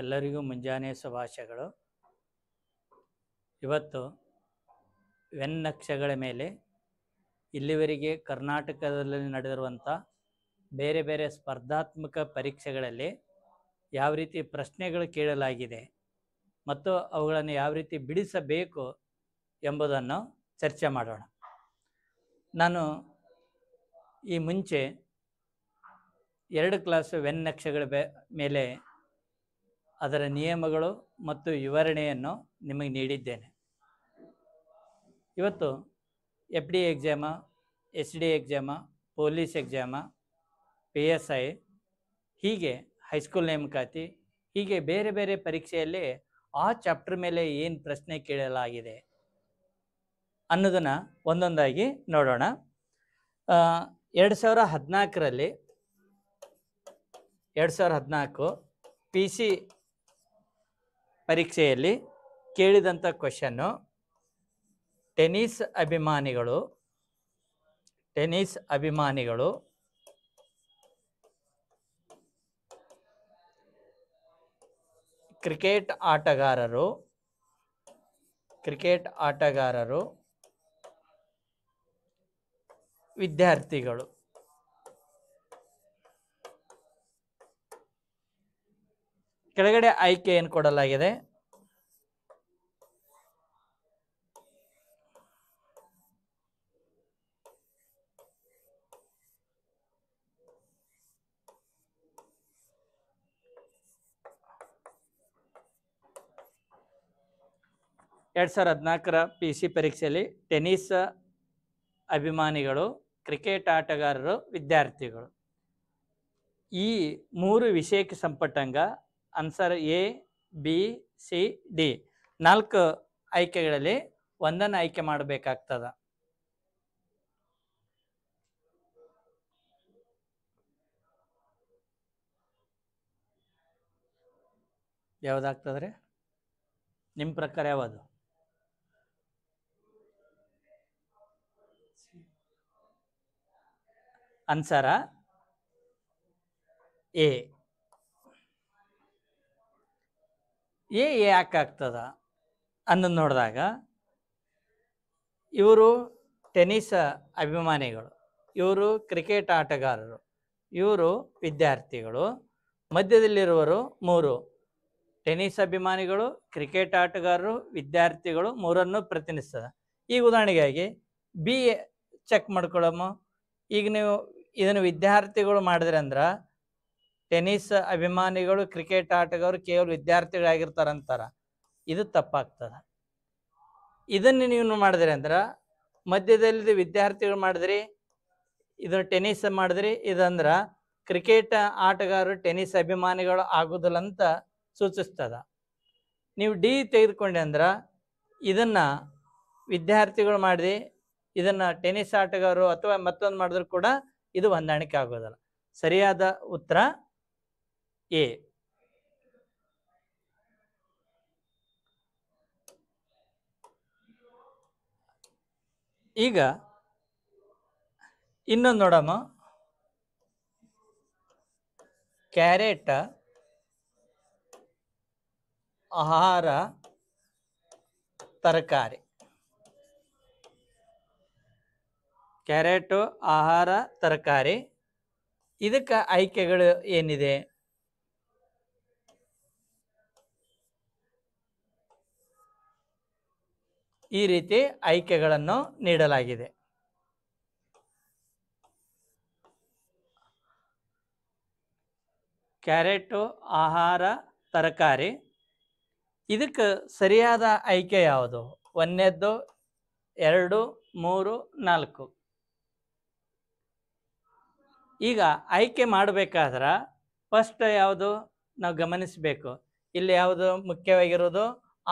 ಎಲ್ಲರಿಗೂ ಮುಂಜಾನೆ ಶುಭಾಶಯಗಳು ಇವತ್ತು ವೆನ್ ನಕ್ಷೆಗಳ ಮೇಲೆ ಇಲ್ಲಿವರೆಗೆ ಕರ್ನಾಟಕದಲ್ಲಿ ನಡೆದಿರುವಂಥ ಬೇರೆ ಬೇರೆ ಸ್ಪರ್ಧಾತ್ಮಕ ಪರೀಕ್ಷೆಗಳಲ್ಲಿ ಯಾವ ರೀತಿ ಪ್ರಶ್ನೆಗಳು ಕೇಳಲಾಗಿದೆ ಮತ್ತು ಅವುಗಳನ್ನು ಯಾವ ರೀತಿ ಬಿಡಿಸಬೇಕು ಎಂಬುದನ್ನು ಚರ್ಚೆ ಮಾಡೋಣ ನಾನು ಈ ಮುಂಚೆ ಎರಡು ಕ್ಲಾಸು ವೆನ್ ಬೆ ಮೇಲೆ ಅದರ ನಿಯಮಗಳು ಮತ್ತು ವಿವರಣೆಯನ್ನು ನಿಮಗೆ ನೀಡಿದ್ದೇನೆ ಇವತ್ತು F D exam S D exam police exam P S I ಹೀಗೆ ಹೈಸ್ಕೂಲ್ ನೇಮಕಾತಿ ಹೀಗೆ ಬೇರೆ ಬೇರೆ ಪರೀಕ್ಷೆಯಲ್ಲಿ ಆ ಚಾಪ್ಟರ್ ಮೇಲೆ ಏನು ಪ್ರಶ್ನೆ ಕೇಳಲಾಗಿದೆ ಅನ್ನೋದನ್ನು ಒಂದೊಂದಾಗಿ ನೋಡೋಣ ಎರಡು ಸಾವಿರ ಹದಿನಾಲ್ಕರಲ್ಲಿ ಎರಡು ಸಾವಿರ ಹದಿನಾಲ್ಕು ಪಿ ಸಿ ಪರೀಕ್ಷೆಯಲ್ಲಿ ಕೇಳಿದಂಥ ಕ್ವಶನ್ನು ಟೆನಿಸ್ ಅಭಿಮಾನಿಗಳು ಟೆನಿಸ್ ಅಭಿಮಾನಿಗಳು ಕ್ರಿಕೆಟ್ ಆಟಗಾರರು ಕ್ರಿಕೆಟ್ ಆಟಗಾರರು ವಿದ್ಯಾರ್ಥಿಗಳು ಕೆಳಗಡೆ ಆಯ್ಕೆಯನ್ನು ಕೊಡಲಾಗಿದೆ ಎರಡ್ ಸಾವಿರದ ಹದಿನಾಲ್ಕರ ಪಿ ಸಿ ಪರೀಕ್ಷೆಯಲ್ಲಿ ಟೆನಿಸ್ ಅಭಿಮಾನಿಗಳು ಕ್ರಿಕೆಟ್ ಆಟಗಾರರು ವಿದ್ಯಾರ್ಥಿಗಳು ಈ ಮೂರು ವಿಷಯಕ್ಕೆ ಸಂಪಟ್ಟಂಗ answer A B C D ನಾಲ್ಕು ಆಯ್ಕೆಗಳಲ್ಲಿ ಒಂದನ್ನು ಆಯ್ಕೆ ಮಾಡಬೇಕಾಗ್ತದ ಯಾವ್ದಾಗ್ತದ್ರಿ ನಿಮ್ಮ ಪ್ರಕಾರ ಯಾವುದು ಅನ್ಸರ ಎ ಏ ಯಾಕೆ ಆಗ್ತದ ಅಂದ ನೋಡಿದಾಗ ಇವರು ಟೆನಿಸ್ ಅಭಿಮಾನಿಗಳು ಇವರು ಕ್ರಿಕೆಟ್ ಆಟಗಾರರು ಇವರು ವಿದ್ಯಾರ್ಥಿಗಳು ಮಧ್ಯದಲ್ಲಿರುವರು ಮೂರು ಟೆನಿಸ್ ಅಭಿಮಾನಿಗಳು ಕ್ರಿಕೆಟ್ ಆಟಗಾರರು ವಿದ್ಯಾರ್ಥಿಗಳು ಮೂರನ್ನು ಪ್ರತಿನಿಧಿಸ್ತದೆ ಈಗ ಉದಾಹರಣೆಗಾಗಿ ಬಿ ಎ ಚೆಕ್ ಮಾಡ್ಕೊಳಮ್ಮ ಈಗ ನೀವು ಇದನ್ನು ವಿದ್ಯಾರ್ಥಿಗಳು ಮಾಡಿದ್ರೆ ಅಂದ್ರೆ ಟೆನಿಸ್ ಅಭಿಮಾನಿಗಳು ಕ್ರಿಕೆಟ್ ಆಟಗಾರರು ಕೇವಲ ವಿದ್ಯಾರ್ಥಿಗಳಾಗಿರ್ತಾರಂತಾರ ಇದು ತಪ್ಪಾಗ್ತದೆ ಇದನ್ನು ನೀವು ಮಾಡಿದ್ರಿ ಅಂದ್ರೆ ಮಧ್ಯದಲ್ಲಿ ವಿದ್ಯಾರ್ಥಿಗಳು ಮಾಡಿದ್ರಿ ಇದು ಟೆನಿಸ್ ಮಾಡಿದ್ರಿ ಇದಂದ್ರೆ ಕ್ರಿಕೆಟ್ ಆಟಗಾರರು ಟೆನಿಸ್ ಅಭಿಮಾನಿಗಳು ಆಗೋದಿಲ್ಲ ಅಂತ ಸೂಚಿಸ್ತದ ನೀವು ಡಿ ತೆಗೆದುಕೊಂಡೆ ಅಂದ್ರೆ ಇದನ್ನು ವಿದ್ಯಾರ್ಥಿಗಳು ಮಾಡಿದೆ ಇದನ್ನು ಟೆನಿಸ್ ಆಟಗಾರರು ಅಥವಾ ಮತ್ತೊಂದು ಮಾಡಿದ್ರು ಕೂಡ ಇದು ಹೊಂದಾಣಿಕೆ ಆಗೋದಿಲ್ಲ ಸರಿಯಾದ ಉತ್ತರ ಎ ಈಗ ಇನ್ನೊಂದು ನೋಡಮ್ಮ ಕ್ಯಾರೆಟ್ ಆಹಾರ ತರಕಾರಿ ಕ್ಯಾರೆಟು ಆಹಾರ ತರಕಾರಿ ಇದಕ್ಕೆ ಆಯ್ಕೆಗಳು ಏನಿದೆ ಈ ರೀತಿ ಆಯ್ಕೆಗಳನ್ನು ನೀಡಲಾಗಿದೆ ಕ್ಯಾರೆಟು ಆಹಾರ ತರಕಾರಿ ಇದಕ್ಕೆ ಸರಿಯಾದ ಆಯ್ಕೆ ಯಾವುದು ಒಂದನೇದ್ದು ಎರಡು ಮೂರು ನಾಲ್ಕು ಈಗ ಆಯ್ಕೆ ಮಾಡಬೇಕಾದ್ರೆ ಫಸ್ಟ್ ಯಾವುದು ನಾವು ಗಮನಿಸಬೇಕು ಇಲ್ಲಿ ಯಾವುದು ಮುಖ್ಯವಾಗಿರೋದು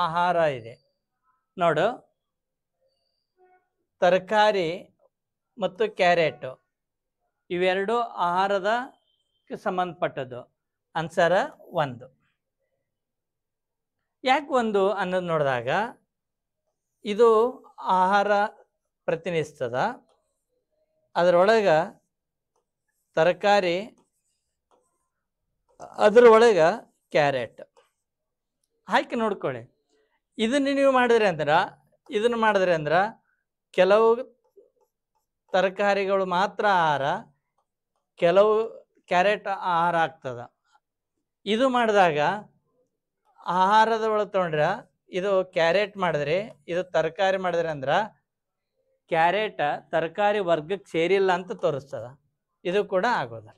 ಆಹಾರ ಇದೆ ನೋಡು ತರಕಾರಿ ಮತ್ತು ಕ್ಯಾರೆಟು ಇವೆರಡು ಆಹಾರದ ಸಂಬಂಧಪಟ್ಟದ್ದು ಅನ್ಸರ ಒಂದು ಯಾಕೆ ಒಂದು ಅನ್ನೋದು ನೋಡಿದಾಗ ಇದು ಆಹಾರ ಪ್ರತಿನಿಧಿಸ್ತದ ಅದರೊಳಗೆ ತರಕಾರಿ ಅದರೊಳಗೆ ಕ್ಯಾರೆಟ್ ಹಾಕಿ ನೋಡ್ಕೊಳ್ಳಿ ಇದನ್ನು ನೀವು ಮಾಡಿದ್ರೆ ಅಂದ್ರೆ ಇದನ್ನು ಮಾಡಿದ್ರೆ ಅಂದ್ರೆ ಕೆಲವು ತರಕಾರಿಗಳು ಮಾತ್ರ ಆಹಾರ ಕೆಲವು ಕ್ಯಾರೆಟ್ ಆಹಾರ ಆಗ್ತದ ಇದು ಮಾಡಿದಾಗ ಆಹಾರದ ಒಳಗೆ ತೊಗೊಂಡ್ರೆ ಇದು ಕ್ಯಾರೆಟ್ ಮಾಡಿದ್ರೆ ಇದು ತರಕಾರಿ ಮಾಡಿದ್ರೆ ಅಂದ್ರೆ ಕ್ಯಾರೆಟ್ ತರಕಾರಿ ವರ್ಗಕ್ಕೆ ಸೇರಿಲ್ಲ ಅಂತ ತೋರಿಸ್ತದ ಇದು ಕೂಡ ಆಗೋದಲ್ಲ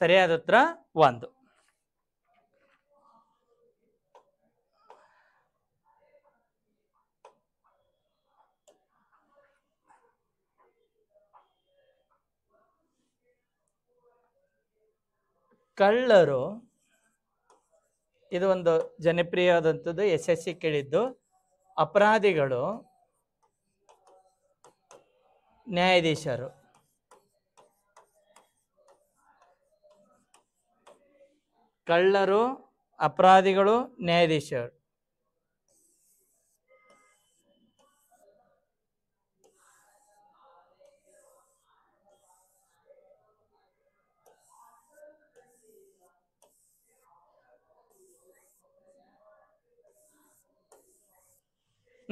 ಸರಿಯಾದ ಹತ್ರ ಒಂದು ಕಳ್ಳರು ಇದು ಒಂದು ಜನಪ್ರಿಯವಾದಂಥದ್ದು ಎಸ್ ಎಸ್ ಸಿ ಕೇಳಿದ್ದು ಅಪರಾಧಿಗಳು ನ್ಯಾಯಾಧೀಶರು ಕಳ್ಳರು ಅಪರಾಧಿಗಳು ನ್ಯಾಯಾಧೀಶರು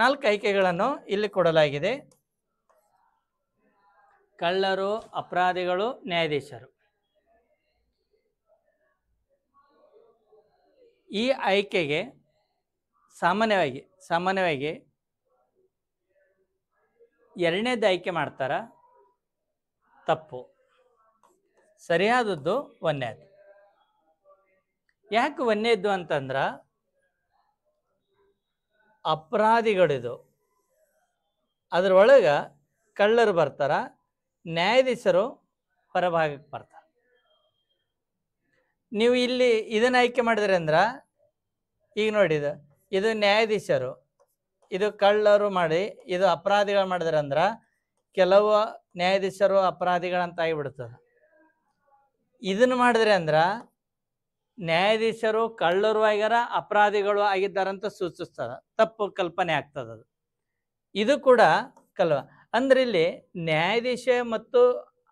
ನಾಲ್ಕು ಆಯ್ಕೆಗಳನ್ನು ಇಲ್ಲಿ ಕೊಡಲಾಗಿದೆ ಕಳ್ಳರು ಅಪರಾಧಿಗಳು ನ್ಯಾಯಾಧೀಶರು ಈ ಆಯ್ಕೆಗೆ ಸಾಮಾನ್ಯವಾಗಿ ಸಾಮಾನ್ಯವಾಗಿ ಎರಡನೇದು ಆಯ್ಕೆ ಮಾಡ್ತಾರ ತಪ್ಪು ಸರಿಯಾದದ್ದು ಒಂದೇದು ಯಾಕೆ ಒಂದೇದು ಅಂತಂದ್ರೆ ಅಪರಾಧಿಗಳಿದು ಅದರೊಳಗೆ ಕಳ್ಳರು ಬರ್ತಾರ ನ್ಯಾಯಾಧೀಶರು ಹೊರಭಾಗಕ್ಕೆ ಬರ್ತಾರೆ ನೀವು ಇಲ್ಲಿ ಇದನ್ನು ಆಯ್ಕೆ ಮಾಡಿದ್ರೆ ಅಂದ್ರೆ ಈಗ ನೋಡಿದ ಇದು ನ್ಯಾಯಾಧೀಶರು ಇದು ಕಳ್ಳರು ಮಾಡಿ ಇದು ಅಪರಾಧಿಗಳು ಮಾಡಿದ್ರೆ ಅಂದ್ರೆ ಕೆಲವು ನ್ಯಾಯಾಧೀಶರು ಅಪರಾಧಿಗಳಂತ ಆಗಿಬಿಡ್ತದೆ ಇದನ್ನು ಮಾಡಿದ್ರೆ ಅಂದ್ರೆ ನ್ಯಾಯಾಧೀಶರು ಕಳ್ಳರು ಆಗ್ಯಾರ ಅಪರಾಧಿಗಳು ಆಗಿದ್ದಾರಂತ ಸೂಚಿಸ್ತದ ತಪ್ಪು ಕಲ್ಪನೆ ಆಗ್ತದ ಅದು ಇದು ಕೂಡ ಕಲ್ವ ಅಂದ್ರೆ ಇಲ್ಲಿ ನ್ಯಾಯಾಧೀಶ ಮತ್ತು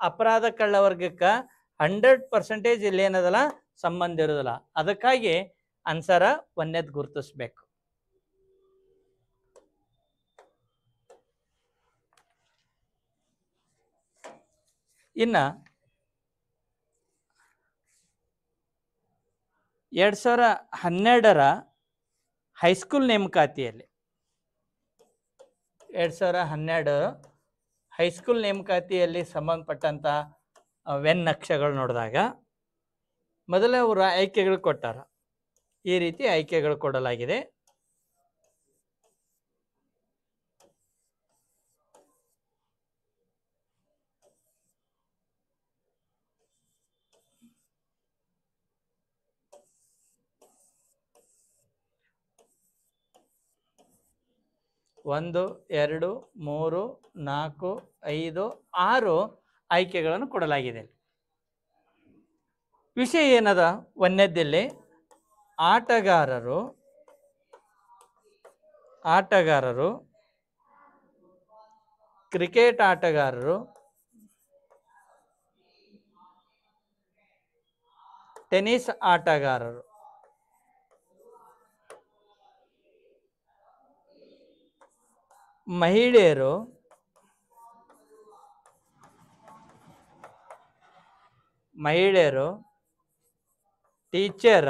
ಅಪರಾಧ ಕಳ್ಳ ವರ್ಗಕ್ಕೆ ಹಂಡ್ರೆಡ್ ಪರ್ಸೆಂಟೇಜ್ ಇಲ್ಲಿ ಏನದಲ್ಲ ಸಂಬಂಧ ಇರೋದಿಲ್ಲ ಅದಕ್ಕಾಗಿ ಅನ್ಸರ ಒಂದೇದ್ ಗುರುತಿಸ್ಬೇಕು ಇನ್ನು ಎರಡು ಸಾವಿರ ಹನ್ನೆರಡರ ಹೈಸ್ಕೂಲ್ ನೇಮಕಾತಿಯಲ್ಲಿ ಎರಡು ಸಾವಿರ ಹನ್ನೆರಡು ಹೈಸ್ಕೂಲ್ ನೇಮಕಾತಿಯಲ್ಲಿ ಸಂಬಂಧಪಟ್ಟಂಥ ವೆನ್ ನಕ್ಷೆಗಳು ನೋಡಿದಾಗ ಮೊದಲೇ ಅವರು ಆಯ್ಕೆಗಳು ಕೊಟ್ಟಾರ ಈ ರೀತಿ ಆಯ್ಕೆಗಳು ಕೊಡಲಾಗಿದೆ ಒಂದು ಎರಡು ಮೂರು ನಾಲ್ಕು ಐದು ಆರು ಆಯ್ಕೆಗಳನ್ನು ಕೊಡಲಾಗಿದೆ ವಿಷಯ ಏನದ ಒಂದನೇದ್ದಲ್ಲಿ ಆಟಗಾರರು ಆಟಗಾರರು ಕ್ರಿಕೆಟ್ ಆಟಗಾರರು ಟೆನಿಸ್ ಆಟಗಾರರು ಮಹಿಳೆಯರು ಮಹಿಳೆಯರು ಟೀಚರ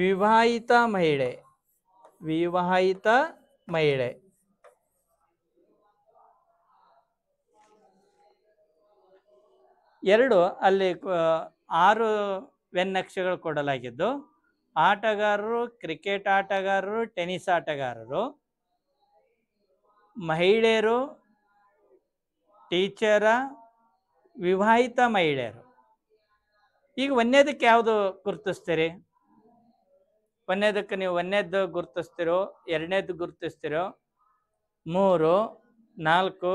ವಿವಾಹಿತ ಮಹಿಳೆ ವಿವಾಹಿತ ಮಹಿಳೆ ಎರಡು ಅಲ್ಲಿ ಆರು ವೆನ್ನಕ್ಷೆಗಳು ಕೊಡಲಾಗಿದ್ದು ಆಟಗಾರರು ಕ್ರಿಕೆಟ್ ಆಟಗಾರರು ಟೆನಿಸ್ ಆಟಗಾರರು ಮಹಿಳೆಯರು ಟೀಚರ ವಿವಾಹಿತ ಮಹಿಳೆಯರು ಈಗ ಒಂದೇದಕ್ಕೆ ಯಾವುದು ಗುರುತಿಸ್ತೀರಿ ಒಂದೇದಕ್ಕೆ ನೀವು ಒಂದೇದ್ದು ಗುರ್ತಿಸ್ತಿರೋ ಎರಡನೇದು ಗುರ್ತಿಸ್ತಿರೋ ಮೂರು ನಾಲ್ಕು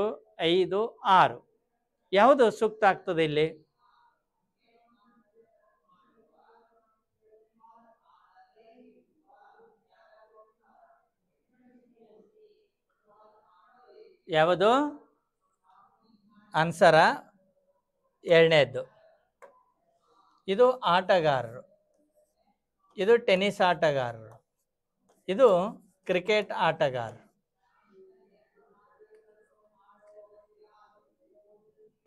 ಐದು ಆರು ಯಾವುದು ಸೂಕ್ತ ಆಗ್ತದೆ ಇಲ್ಲಿ ಯಾವುದು ಅನ್ಸರ ಎರಡನೇದ್ದು ಇದು ಆಟಗಾರರು ಇದು ಟೆನ್ನಿಸ್ ಆಟಗಾರರು ಇದು ಕ್ರಿಕೆಟ್ ಆಟಗಾರರು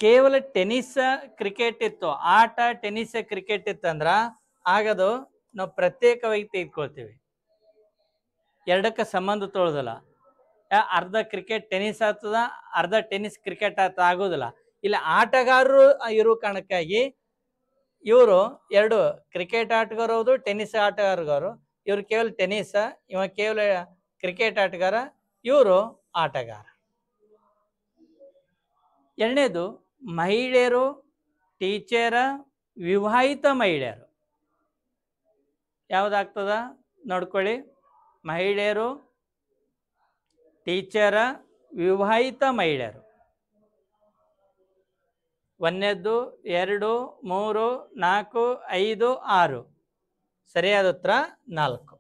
ಕೇವಲ ಟೆನ್ನಿಸ್ ಕ್ರಿಕೆಟ್ ಇತ್ತು ಆಟ ಟೆನ್ನಿಸ್ ಕ್ರಿಕೆಟ್ ಇತ್ತಂದ್ರ ಆಗದು ನಾವು ಪ್ರತ್ಯೇಕವಾಗಿ ತೆಗೆದುಕೊಳ್ತೀವಿ ಎರಡಕ್ಕೆ ಸಂಬಂಧ ತೊಳೆದಲ್ಲ ಅರ್ಧ ಕ್ರಿಕೆಟ್ ಟೆನಿಸ್ ಆಗ್ತದ ಅರ್ಧ ಟೆನಿಸ್ ಕ್ರಿಕೆಟ್ ಆತ ಆಗೋದಿಲ್ಲ ಇಲ್ಲಿ ಆಟಗಾರರು ಇರೋ ಕಾರಣಕ್ಕಾಗಿ ಇವರು ಎರಡು ಕ್ರಿಕೆಟ್ ಆಟಗಾರ ಹೌದು ಟೆನ್ನಿಸ್ ಆಟಗಾರರು ಇವರು ಕೇವಲ ಟೆನ್ನಿಸ್ ಇವ ಕೇವಲ ಕ್ರಿಕೆಟ್ ಆಟಗಾರ ಇವರು ಆಟಗಾರ ಎರಡನೇದು ಮಹಿಳೆಯರು ಟೀಚರ ವಿವಾಹಿತ ಮಹಿಳೆಯರು ಯಾವ್ದಾಗ್ತದ ನೋಡ್ಕೊಳ್ಳಿ ಮಹಿಳೆಯರು ಟೀಚರ ವಿವಾಹಿತ ಮಹಿಳೆಯರು ಒಂದೆದ್ದು ಎರಡು ಮೂರು ನಾಲ್ಕು ಐದು ಆರು ಸರಿಯಾದ ಉತ್ತರ ನಾಲ್ಕು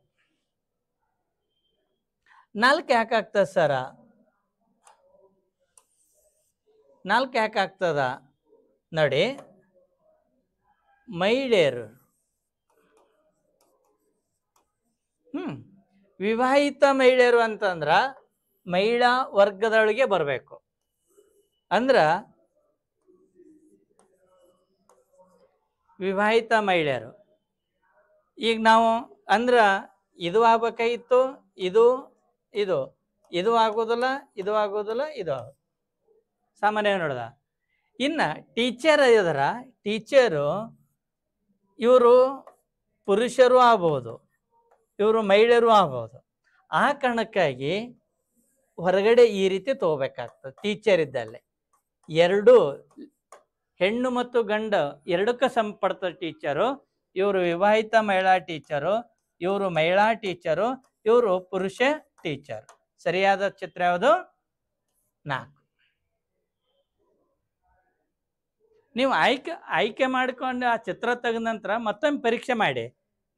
ನಾಲ್ಕು ಯಾಕೆ ಆಗ್ತದೆ ಸರ ನಾಲ್ಕು ಯಾಕೆ ಆಗ್ತದ ನೋಡಿ ಮಹಿಳೆಯರು ಹ್ಞೂ ವಿವಾಹಿತ ಮಹಿಳೆಯರು ಅಂತಂದ್ರೆ ಮಹಿಳಾ ವರ್ಗದೊಳಗೆ ಬರಬೇಕು ಅಂದ್ರ ವಿವಾಹಿತ ಮಹಿಳೆಯರು ಈಗ ನಾವು ಅಂದ್ರ ಇದು ಆಗ್ಬೇಕಾಗಿತ್ತು ಇದು ಇದು ಇದು ಆಗೋದಿಲ್ಲ ಇದು ಆಗೋದಿಲ್ಲ ಇದು ಸಾಮಾನ್ಯ ನೋಡ್ದ ಇನ್ನು ಟೀಚರ್ ಇದರ ಟೀಚರು ಇವರು ಪುರುಷರು ಆಗ್ಬೋದು ಇವರು ಮಹಿಳೆಯರು ಆಗ್ಬೋದು ಆ ಕಾರಣಕ್ಕಾಗಿ ಹೊರಗಡೆ ಈ ರೀತಿ ತಗೋಬೇಕಾಗ್ತದೆ ಟೀಚರ್ ಇದ್ದಲ್ಲಿ ಎರಡು ಹೆಣ್ಣು ಮತ್ತು ಗಂಡ ಎರಡಕ್ಕೆ ಸಂಪಡ್ತಾರೆ ಟೀಚರು ಇವರು ವಿವಾಹಿತ ಮಹಿಳಾ ಟೀಚರು ಇವರು ಮಹಿಳಾ ಟೀಚರು ಇವರು ಪುರುಷ ಟೀಚರ್ ಸರಿಯಾದ ಚಿತ್ರ ಯಾವುದು ನಾಲ್ಕು ನೀವು ಆಯ್ಕೆ ಆಯ್ಕೆ ಮಾಡಿಕೊಂಡು ಆ ಚಿತ್ರ ತೆಗೆದ ನಂತರ ಮತ್ತೊಮ್ಮೆ ಪರೀಕ್ಷೆ ಮಾಡಿ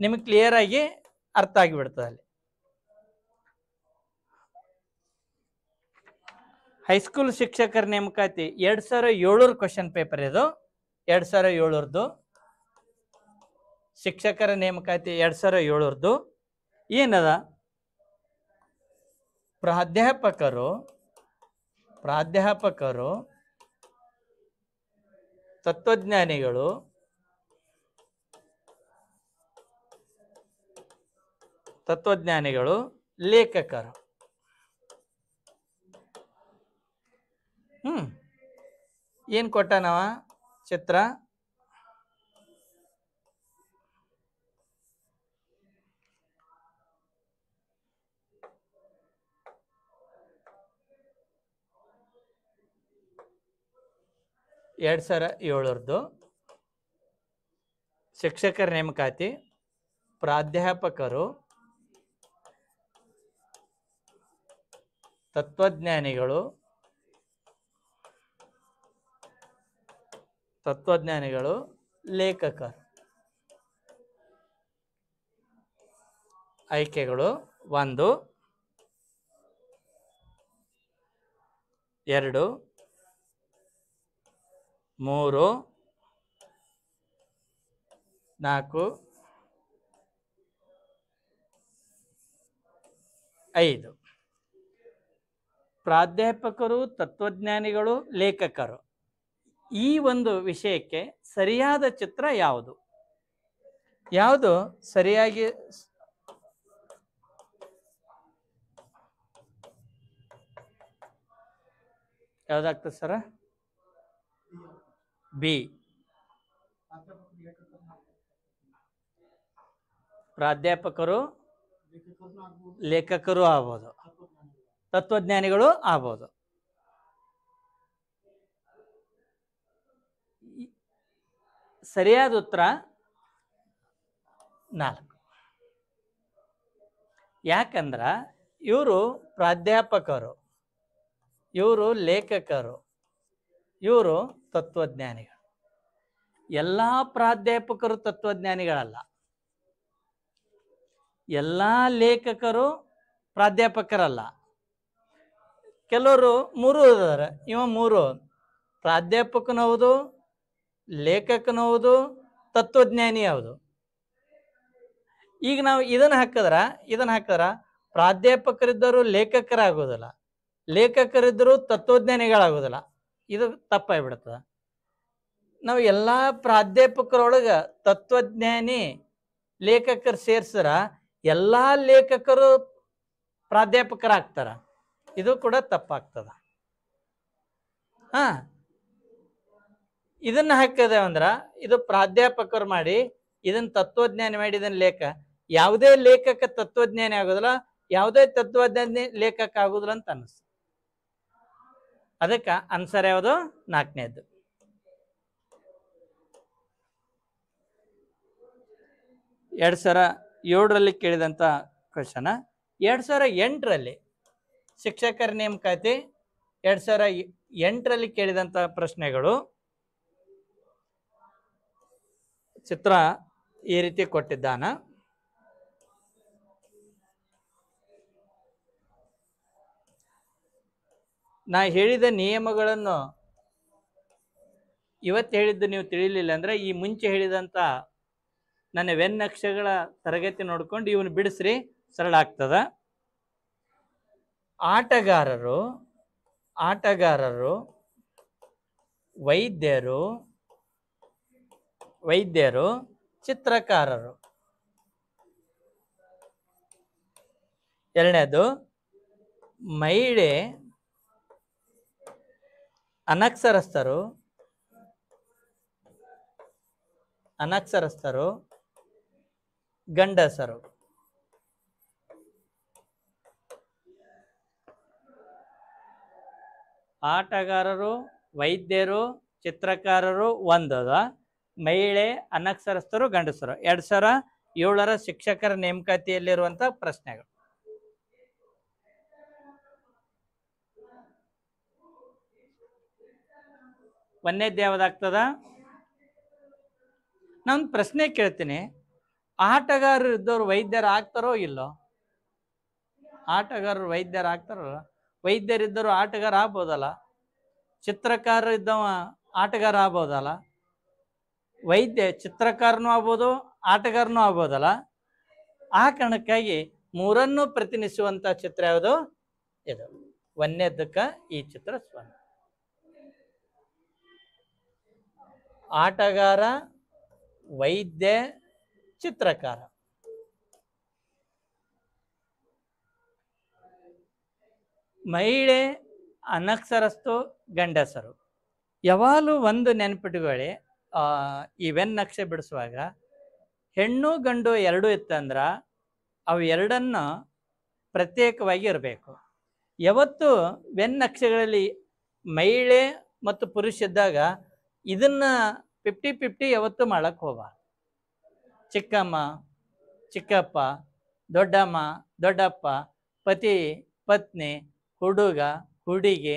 ನಿಮಗೆ ಕ್ಲಿಯರ್ ಆಗಿ ಅರ್ಥ ಆಗಿಬಿಡ್ತದೆ ಅಲ್ಲಿ ಹೈಸ್ಕೂಲ್ ಶಿಕ್ಷಕರ ನೇಮಕಾತಿ ಎರಡ್ ಸಾವಿರ ಏಳೂರು ಕ್ವಶನ್ ಪೇಪರ್ ಇದು ಎರಡ್ ಸಾವಿರ ಏಳೂರ್ದು ಶಿಕ್ಷಕರ ನೇಮಕಾತಿ ಎರಡ್ ಸಾವಿರ ಏಳೂರ್ದು ಏನದ ಪ್ರಾಧ್ಯಾಪಕರು ಪ್ರಾಧ್ಯಾಪಕರು ತತ್ವಜ್ಞಾನಿಗಳು ತತ್ವಜ್ಞಾನಿಗಳು ಲೇಖಕರು ಹ್ಞೂ ಏನು ಕೊಟ್ಟನವ ಚಿತ್ರ ಎರಡು ಸಾವಿರ ಏಳರದ್ದು ಶಿಕ್ಷಕರ ನೇಮಕಾತಿ ಪ್ರಾಧ್ಯಾಪಕರು ತತ್ವಜ್ಞಾನಿಗಳು ತತ್ವಜ್ಞಾನಿಗಳು ಲೇಖಕರು ಆಯ್ಕೆಗಳು ಒಂದು ಎರಡು ಮೂರು ನಾಲ್ಕು ಐದು ಪ್ರಾಧ್ಯಾಪಕರು ತತ್ವಜ್ಞಾನಿಗಳು ಲೇಖಕರು ಈ ಒಂದು ವಿಷಯಕ್ಕೆ ಸರಿಯಾದ ಚಿತ್ರ ಯಾವುದು ಯಾವುದು ಸರಿಯಾಗಿ ಯಾವ್ದಾಗ್ತದೆ ಸರ ಬಿ ಪ್ರಾಧ್ಯಾಪಕರು ಲೇಖಕರು ಆಗ್ಬೋದು ತತ್ವಜ್ಞಾನಿಗಳು ಆಗ್ಬೋದು ಸರಿಯಾದ ಉತ್ತರ ನಾಲ್ಕು ಯಾಕಂದ್ರೆ ಇವರು ಪ್ರಾಧ್ಯಾಪಕರು ಇವರು ಲೇಖಕರು ಇವರು ತತ್ವಜ್ಞಾನಿಗಳು ಎಲ್ಲ ಪ್ರಾಧ್ಯಾಪಕರು ತತ್ವಜ್ಞಾನಿಗಳಲ್ಲ ಎಲ್ಲ ಲೇಖಕರು ಪ್ರಾಧ್ಯಾಪಕರಲ್ಲ ಕೆಲವರು ಮೂರು ಇದ್ದಾರೆ ಇವ ಮೂರು ಪ್ರಾಧ್ಯಾಪಕನೂ ಹೌದು ಲೇಖಕನ ಹೌದು ತತ್ವಜ್ಞಾನಿ ಯಾವುದು ಈಗ ನಾವು ಇದನ್ನು ಹಾಕಿದ್ರ ಇದನ್ನು ಹಾಕಿದ್ರ ಪ್ರಾಧ್ಯಾಪಕರಿದ್ದರೂ ಲೇಖಕರಾಗೋದಿಲ್ಲ ಲೇಖಕರಿದ್ದರೂ ತತ್ವಜ್ಞಾನಿಗಳಾಗೋದಿಲ್ಲ ಇದು ತಪ್ಪಾಗಿಬಿಡ್ತದ ನಾವು ಎಲ್ಲ ಪ್ರಾಧ್ಯಾಪಕರೊಳಗೆ ತತ್ವಜ್ಞಾನಿ ಲೇಖಕರು ಸೇರಿಸಿದ್ರ ಎಲ್ಲ ಲೇಖಕರು ಪ್ರಾಧ್ಯಾಪಕರಾಗ್ತಾರ ಇದು ಕೂಡ ತಪ್ಪಾಗ್ತದ ಹಾಂ ಇದನ್ನ ಹಾಕಿದೆ ಅಂದ್ರ ಇದು ಪ್ರಾಧ್ಯಾಪಕರು ಮಾಡಿ ಇದನ್ನ ತತ್ವಜ್ಞಾನಿ ಮಾಡಿ ಇದನ್ನ ಲೇಖ ಯಾವುದೇ ಲೇಖಕ ತತ್ವಜ್ಞಾನಿ ಆಗೋದಿಲ್ಲ ಯಾವುದೇ ತತ್ವಜ್ಞಾನಿ ಲೇಖಕ ಆಗುದಿಲ್ಲ ಅಂತ ಅನ್ನಿಸ್ತು ಅದಕ್ಕೆ ಅನ್ಸರ್ ಯಾವುದು ನಾಲ್ಕನೇದ್ದು ಎರಡ್ ಸಾವಿರ ಏಳರಲ್ಲಿ ಕೇಳಿದಂಥ ಕ್ವಶನ ಎರಡು ಸಾವಿರ ಎಂಟರಲ್ಲಿ ಶಿಕ್ಷಕರ ನೇಮಕಾತಿ ಎರಡು ಸಾವಿರ ಎಂಟರಲ್ಲಿ ಕೇಳಿದಂಥ ಪ್ರಶ್ನೆಗಳು ಚಿತ್ರ ಈ ರೀತಿ ಕೊಟ್ಟಿದ್ದಾನ ನಾ ಹೇಳಿದ ನಿಯಮಗಳನ್ನು ಇವತ್ತು ಹೇಳಿದ್ದು ನೀವು ತಿಳಿಲಿಲ್ಲ ಅಂದ್ರೆ ಈ ಮುಂಚೆ ಹೇಳಿದಂಥ ನನ್ನ ವೆನ್ನಕ್ಷಗಳ ತರಗತಿ ನೋಡ್ಕೊಂಡು ಇವನು ಬಿಡಿಸ್ರಿ ಸರಳ ಆಗ್ತದ ಆಟಗಾರರು ಆಟಗಾರರು ವೈದ್ಯರು ವೈದ್ಯರು ಚಿತ್ರಕಾರರು ಎರಡನೇದು ಮಹಿಳೆ ಅನಕ್ಷರಸ್ಥರು ಅನಕ್ಷರಸ್ಥರು ಗಂಡಸರು ಆಟಗಾರರು ವೈದ್ಯರು ಚಿತ್ರಕಾರರು ಒಂದದ ಮಹಿಳೆ ಅನಕ್ಷರಸ್ಥರು ಗಂಡಸರು ಎರಡ್ ಸಾವಿರ ಏಳರ ಶಿಕ್ಷಕರ ನೇಮಕಾತಿಯಲ್ಲಿರುವಂತ ಪ್ರಶ್ನೆಗಳು ಒಂದೇದ್ದು ಯಾವ್ದಾಗ್ತದ ನಾನು ಪ್ರಶ್ನೆ ಕೇಳ್ತೀನಿ ಆಟಗಾರರು ಇದ್ದವರು ವೈದ್ಯರು ಆಗ್ತಾರೋ ಇಲ್ಲೋ ಆಟಗಾರರು ವೈದ್ಯರು ಆಗ್ತಾರೋ ವೈದ್ಯರಿದ್ದರು ಆಟಗಾರ ಆಗ್ಬೋದಲ್ಲ ಚಿತ್ರಕಾರ ಇದ್ದವ ಆಟಗಾರ ಆಗ್ಬೋದಲ್ಲ ವೈದ್ಯ ಚಿತ್ರಕಾರನೂ ಆಗ್ಬೋದು ಆಟಗಾರನೂ ಆಗ್ಬೋದಲ್ಲ ಆ ಕಾರಣಕ್ಕಾಗಿ ಮೂರನ್ನು ಪ್ರತಿನಿಧಿಸುವಂಥ ಚಿತ್ರ ಯಾವುದು ಇದು ಒಂದನೇದಕ್ಕೆ ಈ ಚಿತ್ರ ಸ್ಪಂದ ಆಟಗಾರ ವೈದ್ಯ ಚಿತ್ರಕಾರ ಮಹಿಳೆ ಅನಕ್ಷರಸ್ತು ಗಂಡಸರು ಯಾವಾಗಲೂ ಒಂದು ನೆನ್ಪಿಟ್ಕೊಳ್ಳಿ ಈ ನಕ್ಷೆ ಬಿಡಿಸುವಾಗ ಹೆಣ್ಣು ಗಂಡು ಎರಡು ಇತ್ತಂದ್ರೆ ಅವು ಎರಡನ್ನು ಪ್ರತ್ಯೇಕವಾಗಿ ಇರಬೇಕು ಯಾವತ್ತು ನಕ್ಷೆಗಳಲ್ಲಿ ಮಹಿಳೆ ಮತ್ತು ಪುರುಷ ಇದ್ದಾಗ ಇದನ್ನು ಫಿಫ್ಟಿ ಫಿಫ್ಟಿ ಯಾವತ್ತು ಮಾಡೋಕ್ಕೆ ಹೋಗಬಾರ್ದು ಚಿಕ್ಕಮ್ಮ ಚಿಕ್ಕಪ್ಪ ದೊಡ್ಡಮ್ಮ ದೊಡ್ಡಪ್ಪ ಪತಿ ಪತ್ನಿ ಹುಡುಗ ಹುಡುಗಿ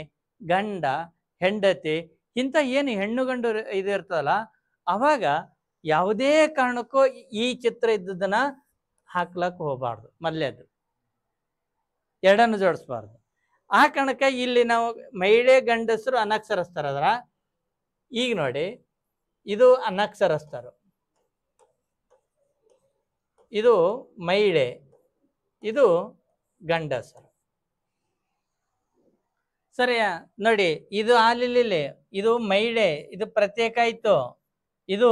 ಗಂಡ ಹೆಂಡತಿ ಇಂಥ ಏನು ಹೆಣ್ಣು ಗಂಡು ಇದು ಇರ್ತದಲ್ಲ ಅವಾಗ ಯಾವುದೇ ಕಾರಣಕ್ಕೂ ಈ ಚಿತ್ರ ಇದ್ದದನ್ನ ಹಾಕ್ಲಕ್ ಹೋಗಬಾರ್ದು ಮೊದಲೇದು ಎರಡನ್ನು ಜೋಡಿಸ್ಬಾರ್ದು ಆ ಕಾರಣಕ್ಕೆ ಇಲ್ಲಿ ನಾವು ಮಹಿಳೆ ಗಂಡಸರು ಅನಕ್ಷರಸ್ಥರದ್ರ ಈಗ ನೋಡಿ ಇದು ಅನಕ್ಷರಸ್ಥರು ಇದು ಮಹಿಳೆ ಇದು ಗಂಡಸರು ಸರಿಯಾ ನೋಡಿ ಇದು ಆಲಿಲಿಲ್ಲ ಇದು ಮಹಿಳೆ ಇದು ಪ್ರತ್ಯೇಕ ಆಯಿತು ಇದು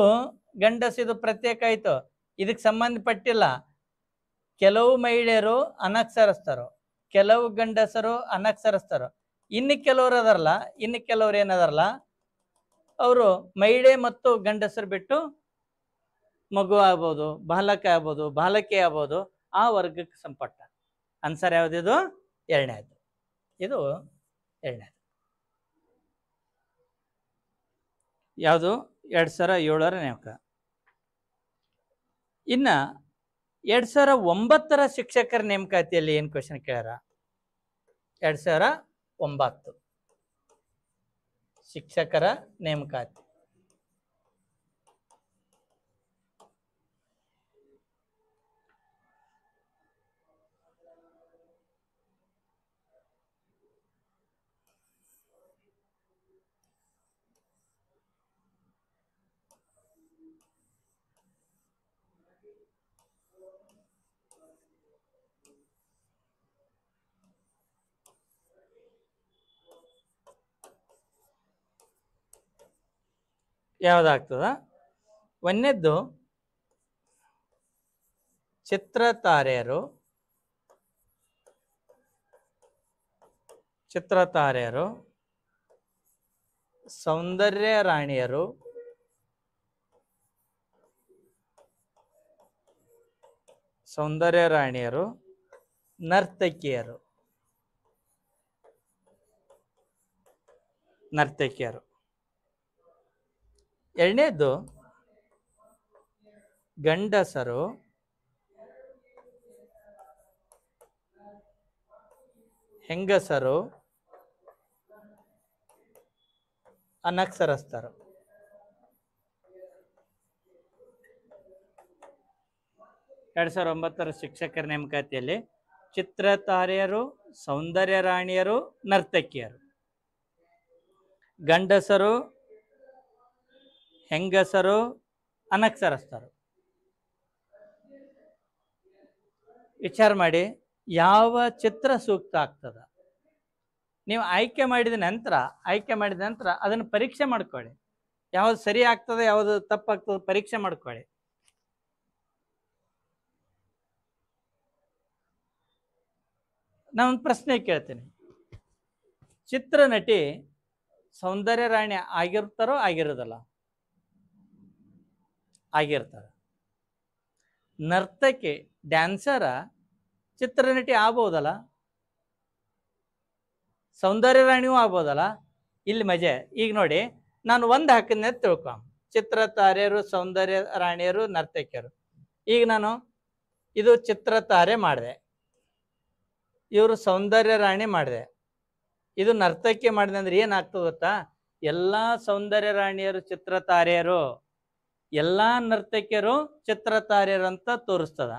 ಗಂಡಸು ಇದು ಪ್ರತ್ಯೇಕ ಆಯಿತು ಇದಕ್ಕೆ ಸಂಬಂಧಪಟ್ಟಿಲ್ಲ ಕೆಲವು ಮಹಿಳೆಯರು ಅನಕ್ಷರಸ್ಥರು ಕೆಲವು ಗಂಡಸರು ಅನಕ್ಷರಸ್ಥರು ಇನ್ನು ಕೆಲವರು ಅದರಲ್ಲ ಇನ್ನು ಕೆಲವರು ಏನದಾರಲ್ಲ ಅವರು ಮಹಿಳೆ ಮತ್ತು ಗಂಡಸರು ಬಿಟ್ಟು ಮಗು ಆಗ್ಬೋದು ಬಾಲಕ ಆಗ್ಬೋದು ಬಾಲಕಿ ಆಗ್ಬೋದು ಆ ವರ್ಗಕ್ಕೆ ಸಂಪಟ್ಟ ಅನ್ಸರ್ ಯಾವುದಿದು ಎರಡನೇದು ಇದು ಎರಡನೇದು ಯಾವುದು ಎರಡು ಸಾವಿರ ಏಳರ ನೇಮಕ ಇನ್ನು ಎರಡು ಸಾವಿರ ಒಂಬತ್ತರ ಶಿಕ್ಷಕರ ನೇಮಕಾತಿಯಲ್ಲಿ ಏನು ಕ್ವಶನ್ ಕೇಳ್ಯಾರ ಎರಡು ಸಾವಿರ ಒಂಬತ್ತು ಶಿಕ್ಷಕರ ನೇಮಕಾತಿ ಯಾವುದಾಗ್ತದ ಒಂದನೇದ್ದು ಚಿತ್ರತಾರೆಯರು ಚಿತ್ರತಾರೆಯರು ಸೌಂದರ್ಯ ರಾಣಿಯರು ಸೌಂದರ್ಯ ರಾಣಿಯರು ನರ್ತಕಿಯರು ನರ್ತಕಿಯರು ಎರಡನೇದು ಗಂಡಸರು ಹೆಂಗಸರು ಅನಕ್ಷರಸ್ಥರು ಎರಡು ಸಾವಿರದ ಒಂಬತ್ತರ ಶಿಕ್ಷಕರ ನೇಮಕಾತಿಯಲ್ಲಿ ಚಿತ್ರತಾರೆಯರು ಸೌಂದರ್ಯ ರಾಣಿಯರು ನರ್ತಕಿಯರು ಗಂಡಸರು ಹೆಂಗಸರು ಅನಕ್ಷರಸ್ಥರು ವಿಚಾರ ಮಾಡಿ ಯಾವ ಚಿತ್ರ ಸೂಕ್ತ ಆಗ್ತದ ನೀವು ಆಯ್ಕೆ ಮಾಡಿದ ನಂತರ ಆಯ್ಕೆ ಮಾಡಿದ ನಂತರ ಅದನ್ನು ಪರೀಕ್ಷೆ ಮಾಡ್ಕೊಳ್ಳಿ ಯಾವ್ದು ಸರಿ ಆಗ್ತದೆ ಯಾವುದು ತಪ್ಪಾಗ್ತದೆ ಪರೀಕ್ಷೆ ಮಾಡ್ಕೊಳ್ಳಿ ನಾನೊಂದು ಪ್ರಶ್ನೆ ಕೇಳ್ತೀನಿ ಚಿತ್ರನಟಿ ಸೌಂದರ್ಯ ರಾಣಿ ಆಗಿರ್ತಾರೋ ಆಗಿರೋದಲ್ಲ ಆಗಿರ್ತಾರೆ ನರ್ತಕಿ ಡ್ಯಾನ್ಸರ ಚಿತ್ರನಟಿ ಆಗ್ಬೋದಲ್ಲ ಸೌಂದರ್ಯ ರಾಣಿಯೂ ಆಗ್ಬೋದಲ್ಲ ಇಲ್ಲಿ ಮಜೆ ಈಗ ನೋಡಿ ನಾನು ಒಂದು ಹಾಕಿದ್ನೆ ತಿಳ್ಕೊ ಚಿತ್ರ ತಾರೆಯರು ಸೌಂದರ್ಯ ರಾಣಿಯರು ನರ್ತಕಿಯರು ಈಗ ನಾನು ಇದು ಚಿತ್ರ ತಾರೆ ಮಾಡಿದೆ ಇವರು ಸೌಂದರ್ಯ ರಾಣಿ ಮಾಡಿದೆ ಇದು ನರ್ತಕಿ ಮಾಡಿದೆ ಅಂದ್ರೆ ಏನಾಗ್ತದೆ ಗೊತ್ತಾ ಎಲ್ಲ ಸೌಂದರ್ಯ ರಾಣಿಯರು ಚಿತ್ರ ತಾರೆಯರು ಎಲ್ಲ ನರ್ತಕಿಯರು ಚಿತ್ರತಾರ್ಯರಂತ ತೋರಿಸ್ತದ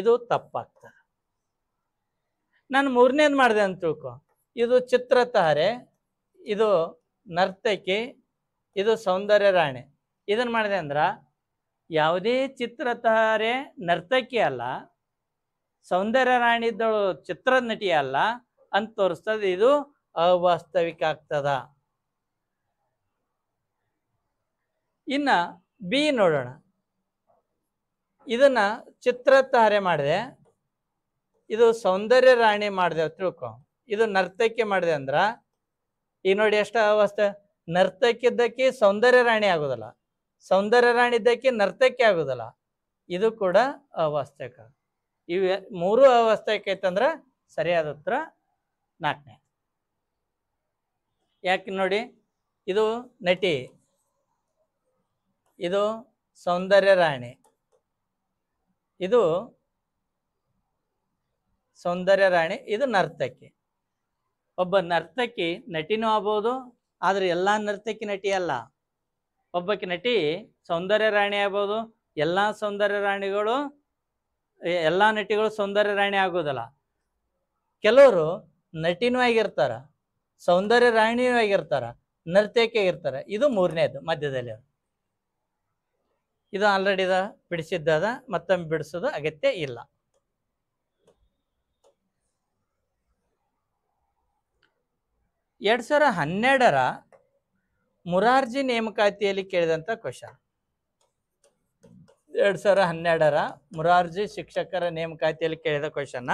ಇದು ತಪ್ಪಾಗ್ತದ ನಾನು ಮೂರನೇದು ಮಾಡಿದೆ ಅಂತ ತಿಳ್ಕೊ ಇದು ಚಿತ್ರತಾರೆ ಇದು ನರ್ತಕಿ ಇದು ಸೌಂದರ್ಯ ರಾಣಿ ಇದನ್ನು ಮಾಡಿದೆ ಅಂದ್ರೆ ಯಾವುದೇ ಚಿತ್ರತಾರೆ ನರ್ತಕಿ ಅಲ್ಲ ಸೌಂದರ್ಯ ರಾಣಿ ಇದ್ದಳು ಚಿತ್ರ ನಟಿ ಅಲ್ಲ ಅಂತ ತೋರಿಸ್ತದೆ ಇದು ಅವಾಸ್ತವಿಕ ಆಗ್ತದ ಇನ್ನು ಬಿ ನೋಡೋಣ ಇದನ್ನ ತಾರೆ ಮಾಡಿದೆ ಇದು ಸೌಂದರ್ಯ ರಾಣಿ ಮಾಡಿದೆ ತಿಳ್ಕೊ ಇದು ನರ್ತಕಿ ಮಾಡಿದೆ ಅಂದ್ರ ಈಗ ನೋಡಿ ಎಷ್ಟ ಅವಸ್ಥೆ ನರ್ತಕಿದ್ದಕ್ಕೆ ಸೌಂದರ್ಯ ರಾಣಿ ಆಗೋದಲ್ಲ ಸೌಂದರ್ಯ ರಾಣಿ ಇದ್ದಕ್ಕೆ ನರ್ತಕಿ ಆಗೋದಲ್ಲ ಇದು ಕೂಡ ಅವಸ್ಥೆಕ ಇವ ಮೂರು ಅವಸ್ಥೆಕ ಐತಂದ್ರ ಸರಿಯಾದ ಉತ್ತರ ನಾಲ್ಕನೇ ಯಾಕೆ ನೋಡಿ ಇದು ನಟಿ ಇದು ಸೌಂದರ್ಯ ರಾಣಿ ಇದು ಸೌಂದರ್ಯ ರಾಣಿ ಇದು ನರ್ತಕಿ ಒಬ್ಬ ನರ್ತಕಿ ನಟಿನೂ ಆಗ್ಬೋದು ಆದರೆ ಎಲ್ಲ ನರ್ತಕಿ ನಟಿ ಅಲ್ಲ ಒಬ್ಬಕ್ಕೆ ನಟಿ ಸೌಂದರ್ಯ ರಾಣಿ ಆಗ್ಬೋದು ಎಲ್ಲ ಸೌಂದರ್ಯ ರಾಣಿಗಳು ಎಲ್ಲ ನಟಿಗಳು ಸೌಂದರ್ಯ ರಾಣಿ ಆಗೋದಿಲ್ಲ ಕೆಲವರು ನಟಿನೂ ಆಗಿರ್ತಾರ ಸೌಂದರ್ಯ ರಾಣಿಯೂ ಆಗಿರ್ತಾರ ನರ್ತಕಿ ಆಗಿರ್ತಾರೆ ಇದು ಮೂರನೇದು ಮಧ್ಯದಲ್ಲಿ ಇದು ಆಲ್ರೆಡಿ ಇದು ಬಿಡಿಸಿದ್ದದ ಮತ್ತೊಮ್ಮೆ ಬಿಡಿಸೋದು ಅಗತ್ಯ ಇಲ್ಲ ಎರಡು ಸಾವಿರ ಹನ್ನೆರಡರ ಮುರಾರ್ಜಿ ನೇಮಕಾತಿಯಲ್ಲಿ ಕೇಳಿದಂಥ ಕ್ವಶನ್ ಎರಡು ಸಾವಿರ ಹನ್ನೆರಡರ ಮುರಾರ್ಜಿ ಶಿಕ್ಷಕರ ನೇಮಕಾತಿಯಲ್ಲಿ ಕೇಳಿದ ಕ್ವಶನ್ನ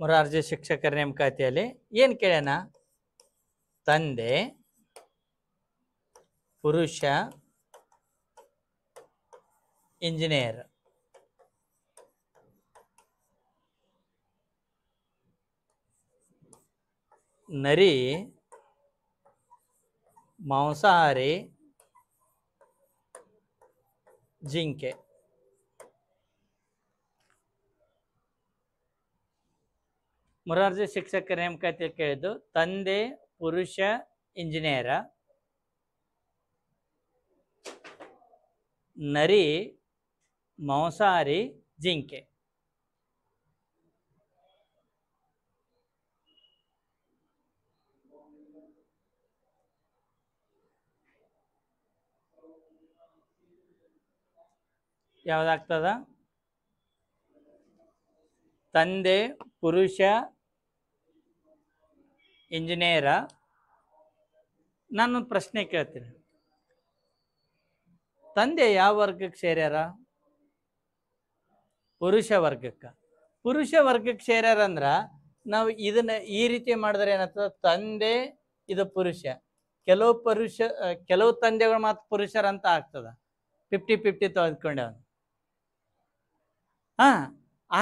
ಮೊರಾರ್ಜಿ ಶಿಕ್ಷಕರ ನೇಮಕಾತಿಯಲ್ಲಿ ಏನು ಕೇಳ್ಯಾನ ತಂದೆ ಪುರುಷ ಇಂಜಿನಿಯರ್ ನರಿ ಮಾಂಸಾಹಾರಿ ಜಿಂಕೆ ಮುರಾರ್ಜಿ ಶಿಕ್ಷಕರ ನೇಮಕಾತಿ ಕೇಳಿದ್ದು ತಂದೆ ಪುರುಷ ಇಂಜಿನಿಯರ ನರಿ ಮಾಂಸಾರಿ ಜಿಂಕೆ ಯಾವ್ದಾಗ್ತದ ತಂದೆ ಪುರುಷ ಇಂಜಿನಿಯರ ನಾನೊಂದು ಪ್ರಶ್ನೆ ಕೇಳ್ತೀನಿ ತಂದೆ ಯಾವ ವರ್ಗಕ್ಕೆ ಸೇರ್ಯಾರ ಪುರುಷ ವರ್ಗಕ್ಕೆ ಪುರುಷ ವರ್ಗಕ್ಕೆ ಅಂದ್ರ ನಾವು ಇದನ್ನ ಈ ರೀತಿ ಮಾಡಿದ್ರೆ ಏನತ್ತ ತಂದೆ ಇದು ಪುರುಷ ಕೆಲವು ಪುರುಷ ಕೆಲವು ತಂದೆಗಳು ಮಾತ್ರ ಪುರುಷರಂತ ಆಗ್ತದ ಫಿಫ್ಟಿ ಫಿಫ್ಟಿ ತೆಗೆದುಕೊಂಡವನು ಹಾ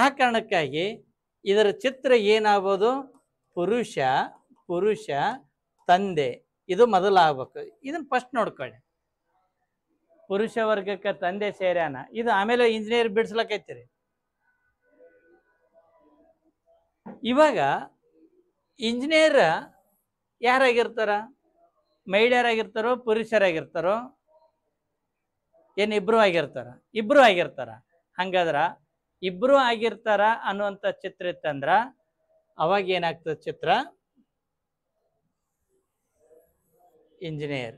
ಆ ಕಾರಣಕ್ಕಾಗಿ ಇದರ ಚಿತ್ರ ಏನಾಗ್ಬೋದು ಪುರುಷ ಪುರುಷ ತಂದೆ ಇದು ಮೊದಲಾಗಬೇಕು ಇದನ್ನ ಫಸ್ಟ್ ನೋಡ್ಕೊಳ್ಳಿ ಪುರುಷ ವರ್ಗಕ್ಕೆ ತಂದೆ ಸೇರ್ಯಾನ ಇದು ಆಮೇಲೆ ಇಂಜಿನಿಯರ್ ಬಿಡಿಸ್ಲಕ್ಕೈತಿರಿ ಇವಾಗ ಇಂಜಿನಿಯರ್ ಯಾರಾಗಿರ್ತಾರ ಮಹಿಳೆಯರಾಗಿರ್ತಾರೋ ಪುರುಷರಾಗಿರ್ತಾರೋ ಏನು ಇಬ್ರು ಆಗಿರ್ತಾರ ಇಬ್ಬರು ಆಗಿರ್ತಾರ ಹಂಗಾದ್ರ ಇಬ್ರು ಆಗಿರ್ತಾರ ಅನ್ನುವಂಥ ಚಿತ್ರ ಇತ್ತಂದ್ರ ಅವಾಗ ಏನಾಗ್ತದೆ ಚಿತ್ರ ಇಂಜಿನಿಯರ್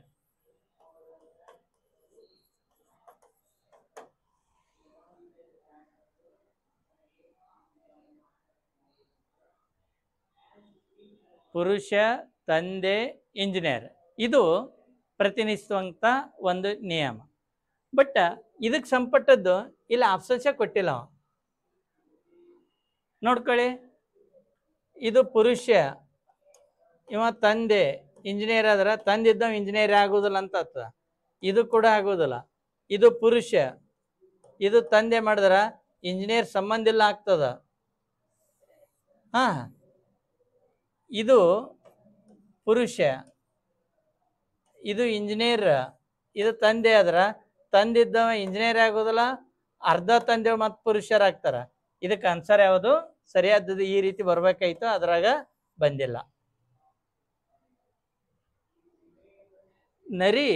ಪುರುಷ ತಂದೆ ಇಂಜಿನಿಯರ್ ಇದು ಪ್ರತಿನಿಧಿಸುವಂಥ ಒಂದು ನಿಯಮ ಬಟ್ ಇದಕ್ಕೆ ಸಂಪಟ್ಟದ್ದು ಇಲ್ಲಿ ಆಪ್ಸನ್ಸೇ ಕೊಟ್ಟಿಲ್ಲ ನೋಡ್ಕೊಳ್ಳಿ ಇದು ಪುರುಷ ಇವ ತಂದೆ ಇಂಜಿನಿಯರ್ ಆದ್ರೆ ತಂದಿದ್ದ ಇಂಜಿನಿಯರ್ ಆಗುದಿಲ್ಲ ಅಂತ ಇದು ಕೂಡ ಆಗುದಿಲ್ಲ ಇದು ಪುರುಷ ಇದು ತಂದೆ ಮಾಡಿದ್ರ ಇಂಜಿನಿಯರ್ ಸಂಬಂಧ ಇಲ್ಲ ಆಗ್ತದ ಹಾ ಇದು ಪುರುಷ ಇದು ಇಂಜಿನಿಯರ್ ಇದು ತಂದೆ ಆದ್ರೆ ತಂದಿದ್ದವ ಇಂಜಿನಿಯರ್ ಆಗುದಲ್ಲ ಅರ್ಧ ತಂದೆ ಮತ್ತು ಪುರುಷರಾಗ್ತಾರ ಇದಕ್ಕೆ ಆನ್ಸರ್ ಯಾವುದು ಸರಿಯಾದದ್ದು ಈ ರೀತಿ ಬರ್ಬೇಕಾಯ್ತು ಅದ್ರಾಗ ಬಂದಿಲ್ಲ ನರಿ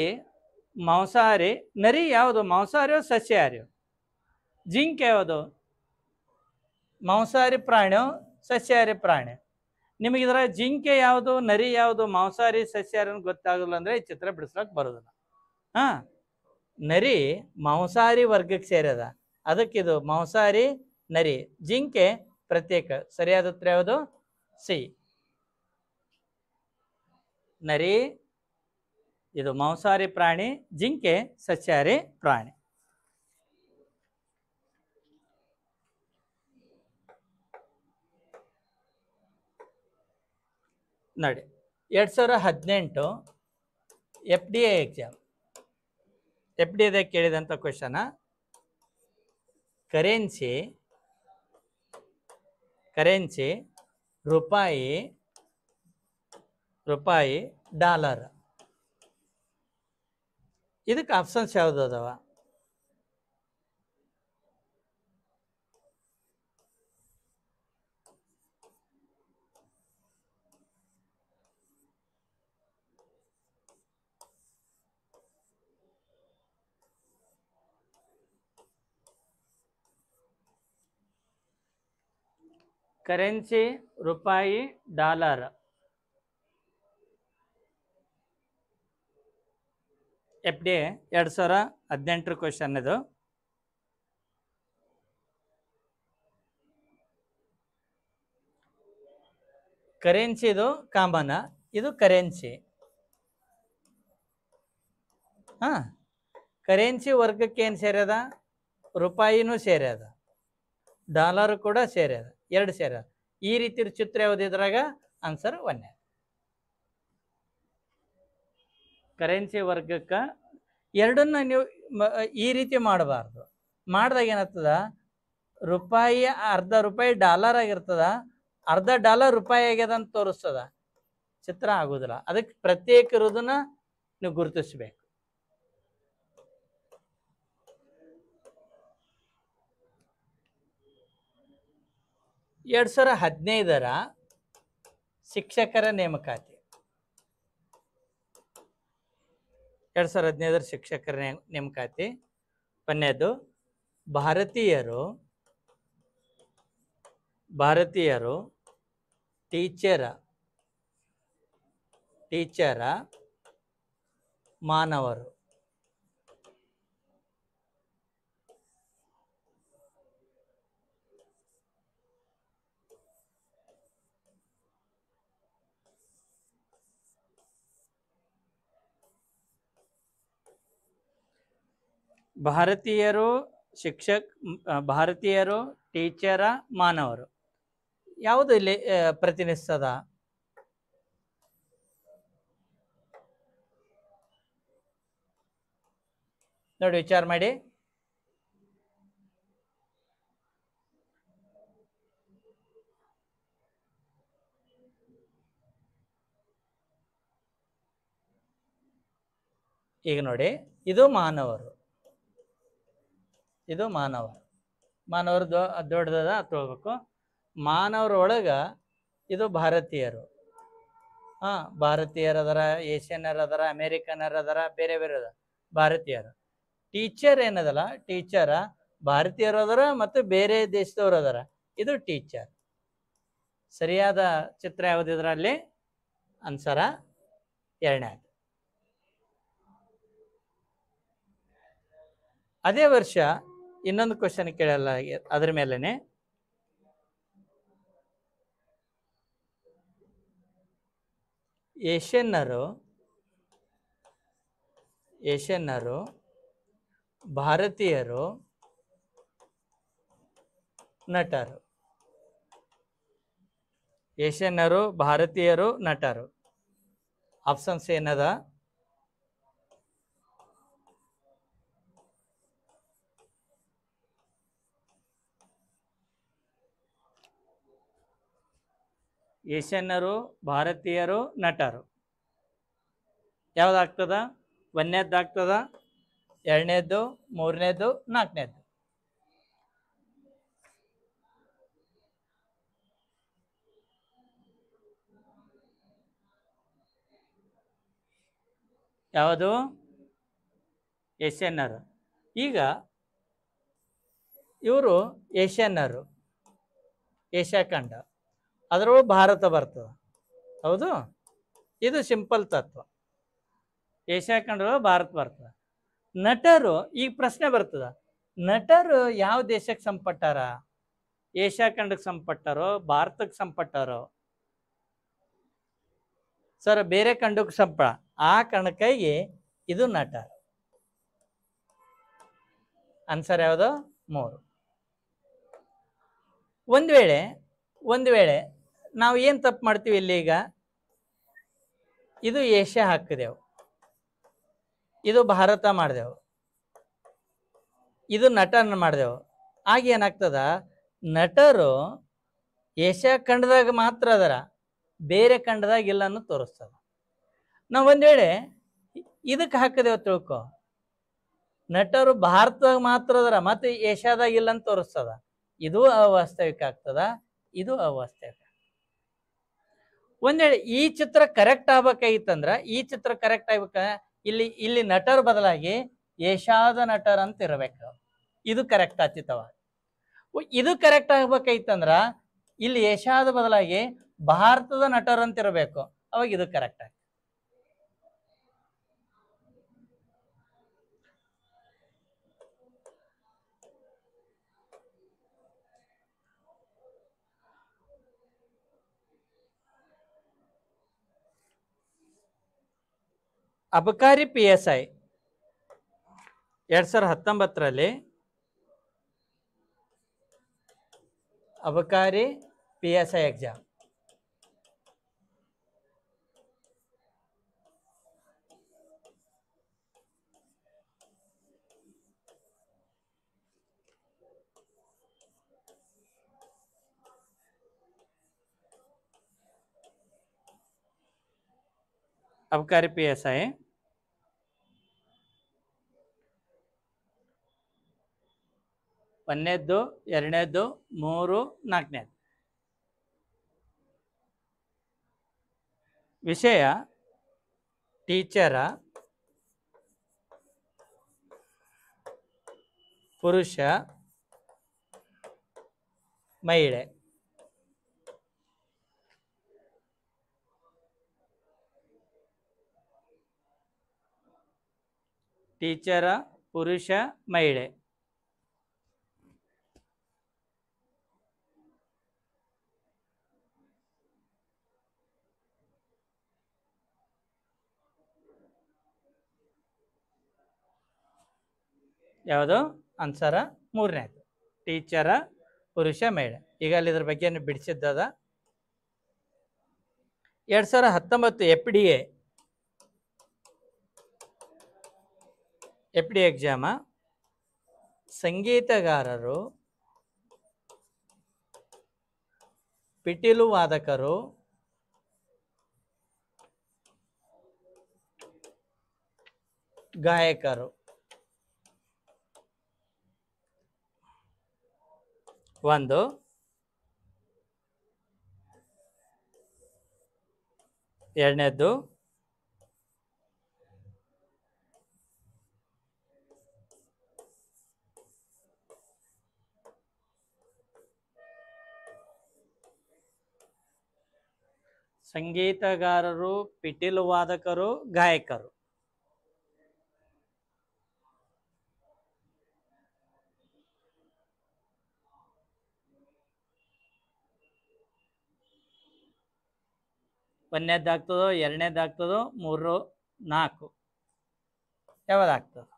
ಮಾಂಸಾಹಾರಿ ನರಿ ಯಾವುದು ಮಾಂಸಾಹಾರಿಯೋ ಸಸ್ಯಾಹಾರಿಯೋ ಜಿಂಕೆ ಯಾವುದು ಮಾಂಸಾಹಾರಿ ಪ್ರಾಣಿಯೋ ಸಸ್ಯಾಹಾರಿ ಪ್ರಾಣಿ ನಿಮಗೆ ಇದರ ಜಿಂಕೆ ಯಾವುದು ನರಿ ಯಾವುದು ಮಾಂಸಾಹಾರಿ ಸಸ್ಯಾಹಾರಿ ಗೊತ್ತಾಗಲ್ಲ ಅಂದರೆ ಈ ಚಿತ್ರ ಬಿಡಿಸ್ಲಕ್ಕೆ ಬರೋದಿಲ್ಲ ಹಾಂ ನರಿ ಮಾಂಸಾಹಾರಿ ವರ್ಗಕ್ಕೆ ಅದಕ್ಕೆ ಅದಕ್ಕಿದು ಮಾಂಸಾಹಾರಿ ನರಿ ಜಿಂಕೆ ಪ್ರತ್ಯೇಕ ಸರಿಯಾದ ಉತ್ತರ ಯಾವುದು ಸಿ ನರಿ ಇದು ಮಾಂಸಾಹಾರಿ ಪ್ರಾಣಿ ಜಿಂಕೆ ಸಸ್ಯಾಹಾರಿ ಪ್ರಾಣಿ ನೋಡಿ ಎರಡು ಸಾವಿರ ಹದಿನೆಂಟು F D A exam F D ಎದಾಗ ಕೇಳಿದಂಥ ಕ್ವಶನ ಕರೆನ್ಸಿ ಕರೆನ್ಸಿ ರೂಪಾಯಿ ರೂಪಾಯಿ ಡಾಲರ್ ಇದಕ್ಕೆ ಆಪ್ಷನ್ಸ್ ಯಾವುದದಾವ ಕರೆನ್ಸಿ ರೂಪಾಯಿ ಡಾಲರ್ ಎಫ್ ಡಿ ಎರಡು ಸಾವಿರ ಹದಿನೆಂಟರ ಕ್ವಶನ್ ಇದು ಕರೆನ್ಸಿ ಇದು ಕಾಮನ ಇದು ಕರೆನ್ಸಿ ಹಾಂ ಕರೆನ್ಸಿ ವರ್ಗಕ್ಕೆ ಏನು ಸೇರ್ಯದ ರೂಪಾಯಿನೂ ಸೇರ್ಯದ ಡಾಲರು ಕೂಡ ಸೇರ್ಯದ ಎರಡು ಸೇರ್ಯದ ಈ ರೀತಿ ಚಿತ್ರ ಯಾವುದಿದ್ರಾಗ ಆನ್ಸರ್ ಒನ್ನೇ ಕರೆನ್ಸಿ ವರ್ಗಕ್ಕೆ ಎರಡನ್ನ ನೀವು ಈ ರೀತಿ ಮಾಡಬಾರ್ದು ಮಾಡಿದಾಗ ಏನಾಗ್ತದ ರೂಪಾಯಿ ಅರ್ಧ ರೂಪಾಯಿ ಡಾಲರ್ ಆಗಿರ್ತದ ಅರ್ಧ ಡಾಲರ್ ರೂಪಾಯಿ ಆಗ್ಯದ ಅಂತ ತೋರಿಸ್ತದ ಚಿತ್ರ ಆಗೋದಿಲ್ಲ ಅದಕ್ಕೆ ಪ್ರತ್ಯೇಕ ಇರೋದನ್ನ ನೀವು ಗುರುತಿಸ್ಬೇಕು ಎರಡು ಸಾವಿರ ಹದಿನೈದರ ಶಿಕ್ಷಕರ ನೇಮಕಾತಿ ಎರಡು ಸಾವಿರದ ಹದಿನೈದರ ಶಿಕ್ಷಕರ ನೇಮಕಾತಿ ಪನ್ನೆದು ಭಾರತೀಯರು ಭಾರತೀಯರು ಟೀಚರ ಟೀಚರ ಮಾನವರು ಭಾರತೀಯರು ಶಿಕ್ಷಕ್ ಭಾರತೀಯರು ಟೀಚರ ಮಾನವರು ಯಾವುದು ಇಲ್ಲಿ ಪ್ರತಿನಿಧಿಸ್ತದ ನೋಡಿ ವಿಚಾರ ಮಾಡಿ ಈಗ ನೋಡಿ ಇದು ಮಾನವರು ಇದು ಮಾನವ ಮಾನವರು ದೊ ದೊಡ್ಡದ ಮಾನವರ ಮಾನವರೊಳಗೆ ಇದು ಭಾರತೀಯರು ಹಾಂ ಭಾರತೀಯರ ಅದರ ಏಷ್ಯನ್ನರ ಅದರ ಅಮೇರಿಕನರ ಅದರ ಬೇರೆ ಬೇರೆ ಅದ ಭಾರತೀಯರು ಟೀಚರ್ ಏನದಲ್ಲ ಟೀಚರ ಭಾರತೀಯರು ಅದರ ಮತ್ತು ಬೇರೆ ದೇಶದವ್ರು ಅದರ ಇದು ಟೀಚರ್ ಸರಿಯಾದ ಚಿತ್ರ ಯಾವುದಿದ್ರಲ್ಲಿ ಅನ್ಸರ ಎರಡನೇದು ಅದೇ ವರ್ಷ ಇನ್ನೊಂದು ಕ್ವಶನ್ ಕೇಳಲ್ಲ ಅದ್ರ ಮೇಲೆನೆ ಏಷ್ಯನ್ನರು ಏಷ್ಯನ್ನರು ಭಾರತೀಯರು ನಟರು ಏಷ್ಯನ್ನರು ಭಾರತೀಯರು ನಟರು ಆಪ್ಷನ್ಸ್ ಏನದ ಏಷ್ಯನ್ನರು ಭಾರತೀಯರು ನಟರು ಯಾವುದಾಗ್ತದ ಒಂದನೇದ್ದಾಗ್ತದ ಎರಡನೇದ್ದು ಮೂರನೇದ್ದು ನಾಲ್ಕನೇದ್ದು ಯಾವುದು ಏಷ್ಯನ್ನರು ಈಗ ಇವರು ಏಷ್ಯನ್ನರು ಏಷ್ಯಾ ಖಂಡ ಅದರೊಳಗೆ ಭಾರತ ಬರ್ತದೆ ಹೌದು ಇದು ಸಿಂಪಲ್ ತತ್ವ ಏಷ್ಯಾ ಖಂಡದೊಳಗೆ ಭಾರತ ಬರ್ತದೆ ನಟರು ಈಗ ಪ್ರಶ್ನೆ ಬರ್ತದ ನಟರು ಯಾವ ದೇಶಕ್ಕೆ ಸಂಪಟ್ಟಾರ ಏಷ್ಯಾ ಖಂಡಕ್ಕೆ ಸಂಪಟ್ಟಾರೋ ಭಾರತಕ್ಕೆ ಸಂಪಟ್ಟಾರೋ ಸರ್ ಬೇರೆ ಖಂಡಕ್ಕೆ ಸಂಪ ಆ ಕಣಕ್ಕಾಗಿ ಇದು ನಟ ಆನ್ಸರ್ ಯಾವುದು ಮೂರು ಒಂದು ವೇಳೆ ಒಂದು ವೇಳೆ ನಾವು ಏನು ತಪ್ಪು ಮಾಡ್ತೀವಿ ಇಲ್ಲಿ ಈಗ ಇದು ಏಷ್ಯಾ ಹಾಕಿದೆವು ಇದು ಭಾರತ ಮಾಡಿದೆವು ಇದು ನಟನ ಮಾಡಿದೆವು ಆಗ ಏನಾಗ್ತದ ನಟರು ಏಷ್ಯಾ ಖಂಡದಾಗ ಮಾತ್ರ ಅದರ ಬೇರೆ ಖಂಡದಾಗ ಇಲ್ಲ ಅನ್ನೋ ತೋರಿಸ್ತದ ನಾವು ಒಂದು ವೇಳೆ ಇದಕ್ಕೆ ಹಾಕಿದೆವು ತಿಳ್ಕೊ ನಟರು ಭಾರತದಾಗ ಮಾತ್ರ ಅದರ ಮತ್ತು ಏಷ್ಯಾದಾಗ ಇಲ್ಲ ಅಂತ ತೋರಿಸ್ತದ ಇದು ಅವಾಸ್ತವಿಕ ಆಗ್ತದ ಇದು ಅವಾಸ್ತವಿಕ ವೇಳೆ ಈ ಚಿತ್ರ ಕರೆಕ್ಟ್ ಆಗ್ಬೇಕಾಗಿತ್ತಂದ್ರ ಈ ಚಿತ್ರ ಕರೆಕ್ಟ್ ಆಗ್ಬೇಕ ಇಲ್ಲಿ ಇಲ್ಲಿ ನಟರ್ ಬದಲಾಗಿ ಯಶಾದ ನಟರ್ ಅಂತ ಇರಬೇಕು ಇದು ಕರೆಕ್ಟ್ ಆತಿತ್ತವ ಇದು ಕರೆಕ್ಟ್ ಆಗ್ಬೇಕಾಯ್ತಂದ್ರೆ ಇಲ್ಲಿ ಯಶಾದ ಬದಲಾಗಿ ಭಾರತದ ನಟರ್ ಅಂತ ಇರಬೇಕು ಅವಾಗ ಇದು ಕರೆಕ್ಟ್ ಆಗ್ತದೆ अबकारी पी एस एर सवि हतर अबकारी पी एस एक्साम अबकारी पी एस आई ಒಂದನೇದ್ದು ಎರಡನೇದ್ದು ಮೂರು ನಾಲ್ಕನೇದ್ದು ವಿಷಯ ಟೀಚರ ಪುರುಷ ಮಹಿಳೆ ಟೀಚರ ಪುರುಷ ಮಹಿಳೆ ಯಾವುದು ಆನ್ಸರ ಮೂರನೇದು ಟೀಚರ ಪುರುಷ ಮಹಿಳೆ ಈಗ ಅಲ್ಲಿ ಇದ್ರ ಬಗ್ಗೆ ಬಿಡಿಸಿದ್ದದ ಎರಡು ಸಾವಿರ ಹತ್ತೊಂಬತ್ತು F D F D exam ಸಂಗೀತಗಾರರು ಪಿಟೀಲು ವಾದಕರು ಗಾಯಕರು ಒಂದು ಎರಡನೇದ್ದು ಸಂಗೀತಗಾರರು ಪಿಟಿಲು ವಾದಕರು ಗಾಯಕರು ಎರಡನೇದ್ದು ಆಗ್ತದೋ ಮೂರು ನಾಲ್ಕು ಯಾವ್ದಾಗ್ತದ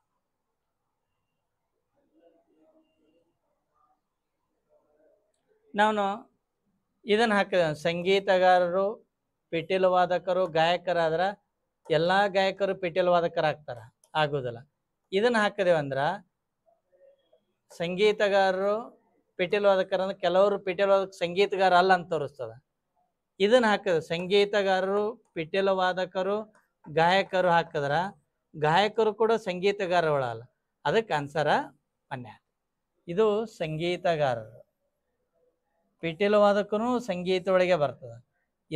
ನಾನು ಇದನ್ನು ಹಾಕಿದ ಸಂಗೀತಗಾರರು ಪಿಟೀಲು ವಾದಕರು ಗಾಯಕರಾದ್ರೆ ಎಲ್ಲ ಗಾಯಕರು ಪಿಟೀಲು ವಾದಕರಾಗ್ತಾರ ಆಗೋದಿಲ್ಲ ಇದನ್ನು ಹಾಕಿದೆವಂದ್ರೆ ಸಂಗೀತಗಾರರು ಪಿಟೀಲು ವಾದಕರ ಅಂದ್ರೆ ಕೆಲವರು ಪಿಟೀಲು ವಾದಕ ಸಂಗೀತಗಾರ ಅಲ್ಲ ಅಂತ ತೋರಿಸ್ತದೆ ಇದನ್ನ ಹಾಕದ ಸಂಗೀತಗಾರರು ಪಿಠಿಲವಾದಕರು ವಾದಕರು ಗಾಯಕರು ಹಾಕಿದ್ರ ಗಾಯಕರು ಕೂಡ ಅಲ್ಲ ಅದಕ್ಕೆ ಅನ್ಸರ ಮನ್ಯ ಇದು ಸಂಗೀತಗಾರರು ಪಿಟೀಲ ವಾದಕನು ಸಂಗೀತ ಒಳಗೆ ಬರ್ತದೆ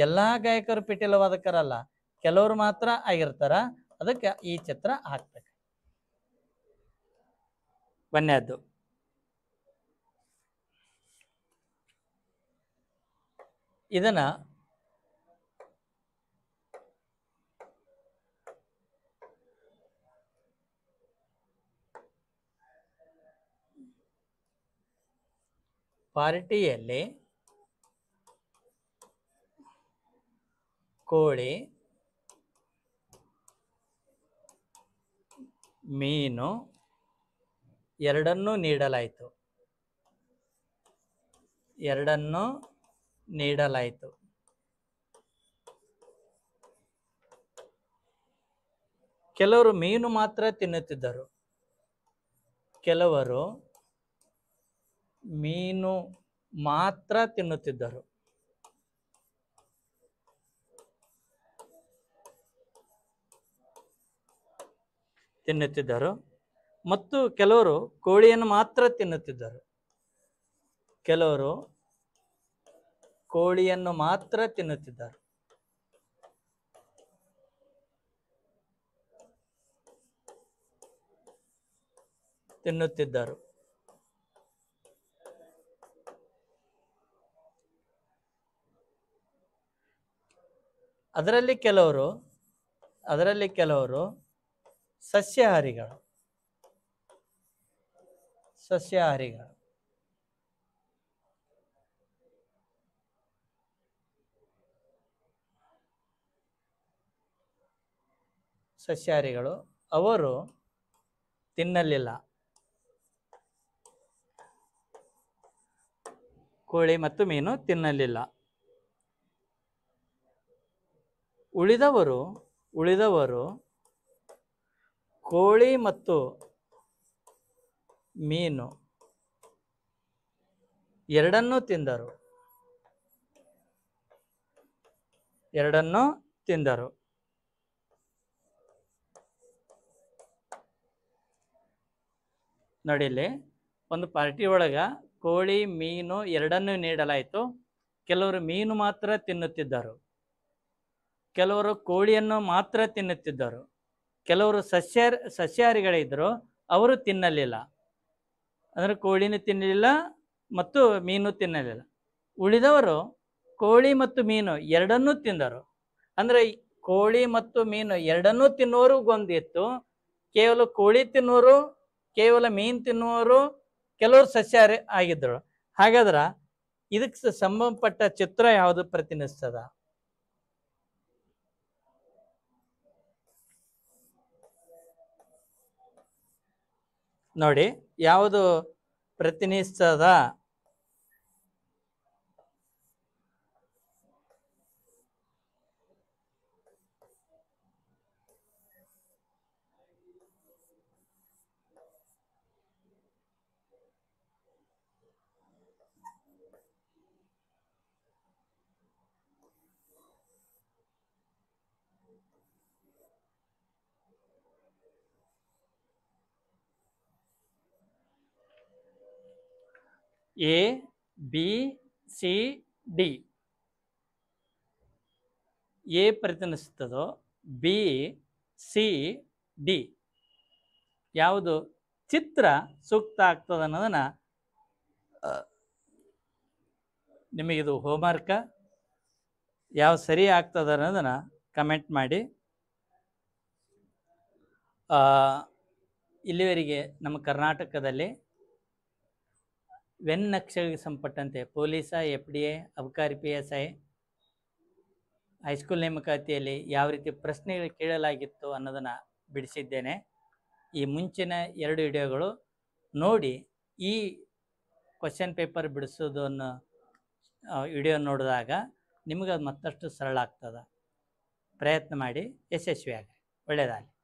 ಎಲ್ಲ ಗಾಯಕರು ಪಿಟೀಲ ವಾದಕರಲ್ಲ ಕೆಲವರು ಮಾತ್ರ ಆಗಿರ್ತಾರ ಅದಕ್ಕೆ ಈ ಚಿತ್ರ ಹಾಕ್ತಕ್ಕ ಮನ್ಯದ್ದು ಇದನ್ನ ಪಾರ್ಟಿಯಲ್ಲಿ ಕೋಳಿ ಮೀನು ಎರಡನ್ನೂ ನೀಡಲಾಯಿತು ಎರಡನ್ನೂ ನೀಡಲಾಯಿತು ಕೆಲವರು ಮೀನು ಮಾತ್ರ ತಿನ್ನುತ್ತಿದ್ದರು ಕೆಲವರು ಮೀನು ಮಾತ್ರ ತಿನ್ನುತ್ತಿದ್ದರು ತಿನ್ನುತ್ತಿದ್ದರು ಮತ್ತು ಕೆಲವರು ಕೋಳಿಯನ್ನು ಮಾತ್ರ ತಿನ್ನುತ್ತಿದ್ದರು ಕೆಲವರು ಕೋಳಿಯನ್ನು ಮಾತ್ರ ತಿನ್ನುತ್ತಿದ್ದರು ತಿನ್ನುತ್ತಿದ್ದರು ಅದರಲ್ಲಿ ಕೆಲವರು ಅದರಲ್ಲಿ ಕೆಲವರು ಸಸ್ಯಾಹಾರಿಗಳು ಸಸ್ಯಾಹಾರಿಗಳು ಸಸ್ಯಾಹಾರಿಗಳು ಅವರು ತಿನ್ನಲಿಲ್ಲ ಕೋಳಿ ಮತ್ತು ಮೀನು ತಿನ್ನಲಿಲ್ಲ ಉಳಿದವರು ಉಳಿದವರು ಕೋಳಿ ಮತ್ತು ಮೀನು ಎರಡನ್ನೂ ತಿಂದರು ಎರಡನ್ನೂ ತಿಂದರು ನೋಡಿಲ್ಲಿ ಒಂದು ಪಾರ್ಟಿ ಒಳಗೆ ಕೋಳಿ ಮೀನು ಎರಡನ್ನೂ ನೀಡಲಾಯಿತು ಕೆಲವರು ಮೀನು ಮಾತ್ರ ತಿನ್ನುತ್ತಿದ್ದರು ಕೆಲವರು ಕೋಳಿಯನ್ನು ಮಾತ್ರ ತಿನ್ನುತ್ತಿದ್ದರು ಕೆಲವರು ಸಸ್ಯ ಸಸ್ಯಾಹಾರಿಗಳಿದ್ದರು ಅವರು ತಿನ್ನಲಿಲ್ಲ ಅಂದರೆ ಕೋಳಿನೂ ತಿನ್ನಲಿಲ್ಲ ಮತ್ತು ಮೀನು ತಿನ್ನಲಿಲ್ಲ ಉಳಿದವರು ಕೋಳಿ ಮತ್ತು ಮೀನು ಎರಡನ್ನೂ ತಿಂದರು ಅಂದರೆ ಕೋಳಿ ಮತ್ತು ಮೀನು ಎರಡನ್ನೂ ತಿನ್ನುವರು ಗೊಂದಿತ್ತು ಕೇವಲ ಕೋಳಿ ತಿನ್ನುವರು ಕೇವಲ ಮೀನು ತಿನ್ನುವರು ಕೆಲವರು ಸಸ್ಯಾಹಾರಿ ಆಗಿದ್ದರು ಹಾಗಾದ್ರೆ ಇದಕ್ಕೆ ಸಂಬಂಧಪಟ್ಟ ಚಿತ್ರ ಯಾವುದು ಪ್ರತಿನಿಧಿಸ್ತದ ನೋಡಿ ಯಾವುದು ಪ್ರತಿನಿಧಿಸದ A B C D A ಪ್ರತಿನಿಧಿಸ್ತದೋ ಬಿ ಸಿ ಡಿ ಯಾವುದು ಚಿತ್ರ ಸೂಕ್ತ ಆಗ್ತದೆ ಅನ್ನೋದನ್ನು ನಿಮಗಿದು ಹೋಮ್ವರ್ಕ ಯಾವ ಸರಿ ಆಗ್ತದೆ ಅನ್ನೋದನ್ನು ಕಮೆಂಟ್ ಮಾಡಿ ಇಲ್ಲಿವರೆಗೆ ನಮ್ಮ ಕರ್ನಾಟಕದಲ್ಲಿ ವೆನ್ ನಕ್ಷೆಗೆ ಸಂಪಟ್ಟಂತೆ ಪೊಲೀಸ ಎಫ್ ಡಿ ಎ ಅಬಕಾರಿ ಪಿ ಎಸ್ ಐ ಹೈಸ್ಕೂಲ್ ನೇಮಕಾತಿಯಲ್ಲಿ ಯಾವ ರೀತಿ ಪ್ರಶ್ನೆಗಳು ಕೇಳಲಾಗಿತ್ತು ಅನ್ನೋದನ್ನು ಬಿಡಿಸಿದ್ದೇನೆ ಈ ಮುಂಚಿನ ಎರಡು ವಿಡಿಯೋಗಳು ನೋಡಿ ಈ ಕ್ವಶನ್ ಪೇಪರ್ ಬಿಡಿಸೋದನ್ನು ವಿಡಿಯೋ ನೋಡಿದಾಗ ನಿಮಗದು ಮತ್ತಷ್ಟು ಸರಳ ಆಗ್ತದೆ ಪ್ರಯತ್ನ ಮಾಡಿ ಯಶಸ್ವಿಯಾಗಿ ಒಳ್ಳೆಯದಾಗಲಿ